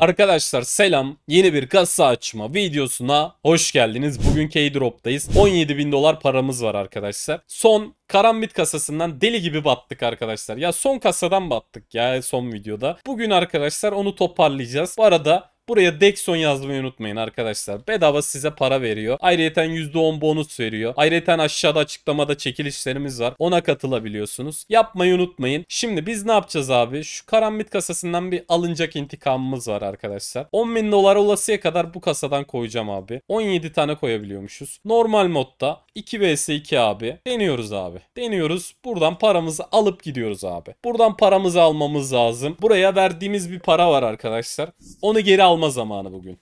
Arkadaşlar selam. Yeni bir kasa açma videosuna hoş geldiniz. Bugün K-Drop'tayız. 17 bin dolar paramız var arkadaşlar. Son Karambit kasasından deli gibi battık arkadaşlar. Ya son kasadan battık ya son videoda. Bugün arkadaşlar onu toparlayacağız. Bu arada Buraya Dexon yazmayı unutmayın arkadaşlar. Bedava size para veriyor. Ayrıca %10 bonus veriyor. Ayrıca aşağıda açıklamada çekilişlerimiz var. Ona katılabiliyorsunuz. Yapmayı unutmayın. Şimdi biz ne yapacağız abi? Şu karambit kasasından bir alınacak intikamımız var arkadaşlar. 10 bin dolar olasıya kadar bu kasadan koyacağım abi. 17 tane koyabiliyormuşuz. Normal modda 2 vs 2 abi. Deniyoruz abi. Deniyoruz. Buradan paramızı alıp gidiyoruz abi. Buradan paramızı almamız lazım. Buraya verdiğimiz bir para var arkadaşlar. Onu geri almamız alma zamanı bugün.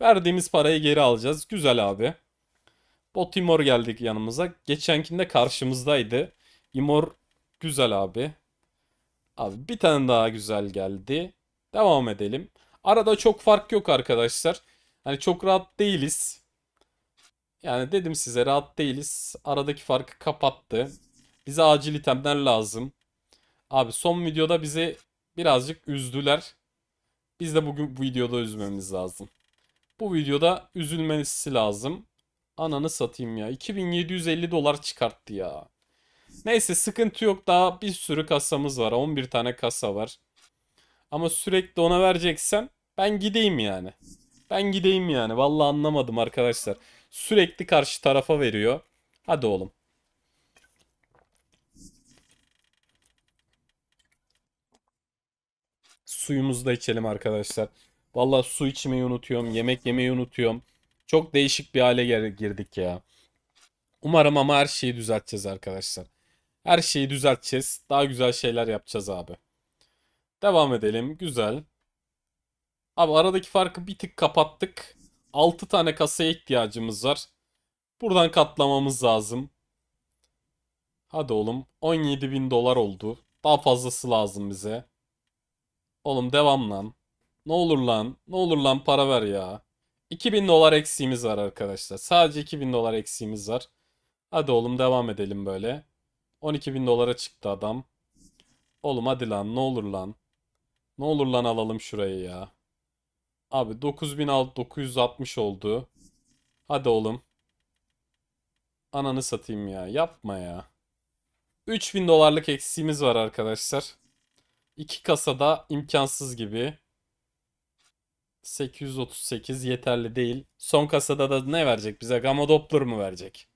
Verdiğimiz parayı geri alacağız. Güzel abi. Bot Imor geldik yanımıza. Geçenkinde karşımızdaydı. Imor güzel abi. Abi bir tane daha güzel geldi. Devam edelim. Arada çok fark yok arkadaşlar. Hani çok rahat değiliz. Yani dedim size rahat değiliz. Aradaki farkı kapattı. Bize acil itemler lazım. Abi son videoda bizi birazcık üzdüler. Biz de bugün bu videoda üzmemiz lazım. Bu videoda üzülmesi lazım. Ananı satayım ya. 2750 dolar çıkarttı ya. Neyse sıkıntı yok. Daha bir sürü kasamız var. 11 tane kasa var. Ama sürekli ona vereceksem ben gideyim yani. Ben gideyim yani. Vallahi anlamadım arkadaşlar. Sürekli karşı tarafa veriyor. Hadi oğlum. suyumuzu da içelim arkadaşlar. Vallahi su içmeyi unutuyorum. Yemek yemeyi unutuyorum. Çok değişik bir hale girdik ya. Umarım ama her şeyi düzelteceğiz arkadaşlar. Her şeyi düzelteceğiz. Daha güzel şeyler yapacağız abi. Devam edelim. Güzel. Abi aradaki farkı bir tık kapattık. 6 tane kasaya ihtiyacımız var. Buradan katlamamız lazım. Hadi oğlum. 17 bin dolar oldu. Daha fazlası lazım bize. Oğlum devam lan. Ne olur lan. Ne olur lan para ver ya. 2000 dolar eksiğimiz var arkadaşlar. Sadece 2000 dolar eksiğimiz var. Hadi oğlum devam edelim böyle. 12.000 dolara çıktı adam. Oğlum hadi lan ne olur lan. Ne olur lan alalım şurayı ya. Abi 9960 oldu. Hadi oğlum. Ananı satayım ya. Yapma ya. 3000 dolarlık eksiğimiz var arkadaşlar. İki kasada imkansız gibi. 838 yeterli değil. Son kasada da ne verecek bize? Gamma Doppler mı verecek?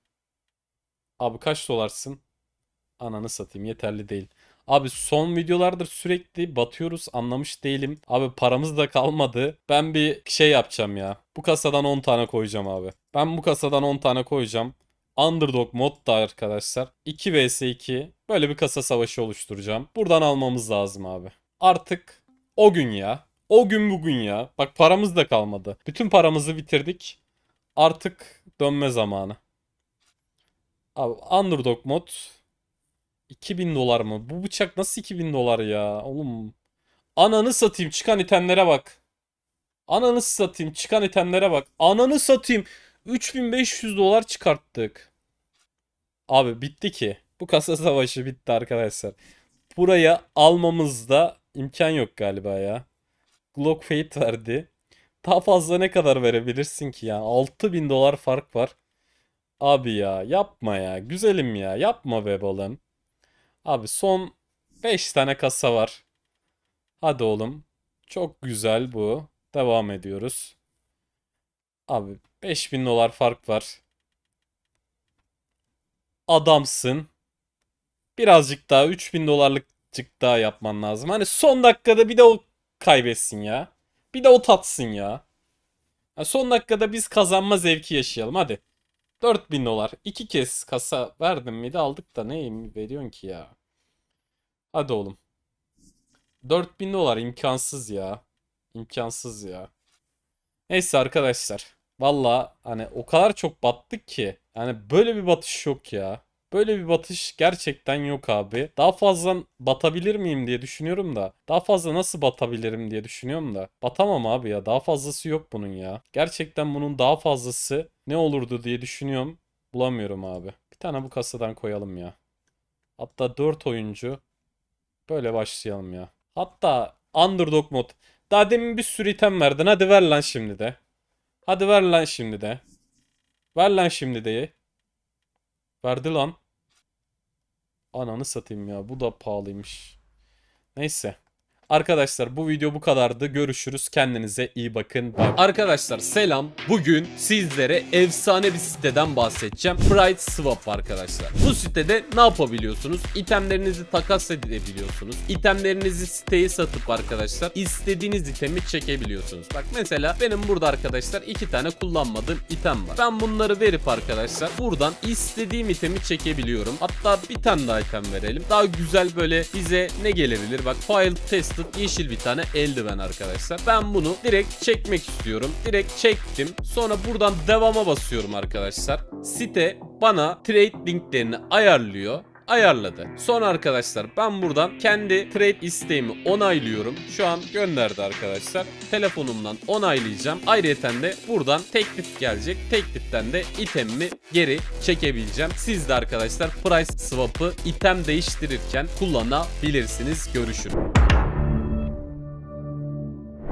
Abi kaç dolarsın? Ananı satayım yeterli değil. Abi son videolardır sürekli batıyoruz anlamış değilim. Abi paramız da kalmadı. Ben bir şey yapacağım ya. Bu kasadan 10 tane koyacağım abi. Ben bu kasadan 10 tane koyacağım. Underdog modda arkadaşlar. 2 vs 2 böyle bir kasa savaşı oluşturacağım. Buradan almamız lazım abi. Artık o gün ya. O gün bugün ya. Bak paramız da kalmadı. Bütün paramızı bitirdik. Artık dönme zamanı. Abi underdog mod 2000 dolar mı? Bu bıçak nasıl 2000 dolar ya? Oğlum ananı satayım çıkan itemlere bak. Ananı satayım çıkan itemlere bak. Ananı satayım. 3500 dolar çıkarttık. Abi bitti ki. Bu kasa savaşı bitti arkadaşlar. Buraya almamızda imkan yok galiba ya. Glock Fate verdi. Daha fazla ne kadar verebilirsin ki ya? 6000 dolar fark var. Abi ya yapma ya. Güzelim ya. Yapma be balım. Abi son 5 tane kasa var. Hadi oğlum. Çok güzel bu. Devam ediyoruz. Abi 5000 dolar fark var. Adamsın. Birazcık daha 3000 dolarlıkcık daha yapman lazım. Hani son dakikada bir de o kaybetsin ya. Bir de o tatsın ya. Yani son dakikada biz kazanma zevki yaşayalım hadi. 4000 dolar. iki kez kasa verdim de aldık da neyim veriyorsun ki ya. Hadi oğlum. 4000 dolar imkansız ya. İmkansız ya. Neyse arkadaşlar. Valla hani o kadar çok battık ki. Yani böyle bir batış yok ya. Böyle bir batış gerçekten yok abi. Daha fazla batabilir miyim diye düşünüyorum da. Daha fazla nasıl batabilirim diye düşünüyorum da. Batamam abi ya. Daha fazlası yok bunun ya. Gerçekten bunun daha fazlası ne olurdu diye düşünüyorum. Bulamıyorum abi. Bir tane bu kasadan koyalım ya. Hatta 4 oyuncu. Böyle başlayalım ya. Hatta underdog mod. Daha demin bir sürü item verdin. Hadi ver lan şimdi de. Hadi ver lan şimdi de. Ver lan şimdi de. Verdi lan. Ananı satayım ya. Bu da pahalıymış. Neyse. Arkadaşlar bu video bu kadardı. Görüşürüz. Kendinize iyi bakın. Bye. Arkadaşlar selam. Bugün sizlere efsane bir siteden bahsedeceğim. Bright Swap arkadaşlar. Bu sitede ne yapabiliyorsunuz? İtemlerinizi takas edebiliyorsunuz. İtemlerinizi siteye satıp arkadaşlar istediğiniz itemi çekebiliyorsunuz. Bak mesela benim burada arkadaşlar iki tane kullanmadığım item var. Ben bunları verip arkadaşlar buradan istediğim itemi çekebiliyorum. Hatta bir tane daha item verelim. Daha güzel böyle bize ne gelebilir? Bak file test Frost'un yeşil bir tane eldiven arkadaşlar. Ben bunu direkt çekmek istiyorum. Direkt çektim. Sonra buradan devama basıyorum arkadaşlar. Site bana trade linklerini ayarlıyor ayarladı. Son arkadaşlar ben buradan kendi trade isteğimi onaylıyorum. Şu an gönderdi arkadaşlar. Telefonumdan onaylayacağım. Ayrıyeten de buradan teklif gelecek. Tekliften de itemimi geri çekebileceğim. Siz de arkadaşlar price swap'ı item değiştirirken kullanabilirsiniz. Görüşürüz.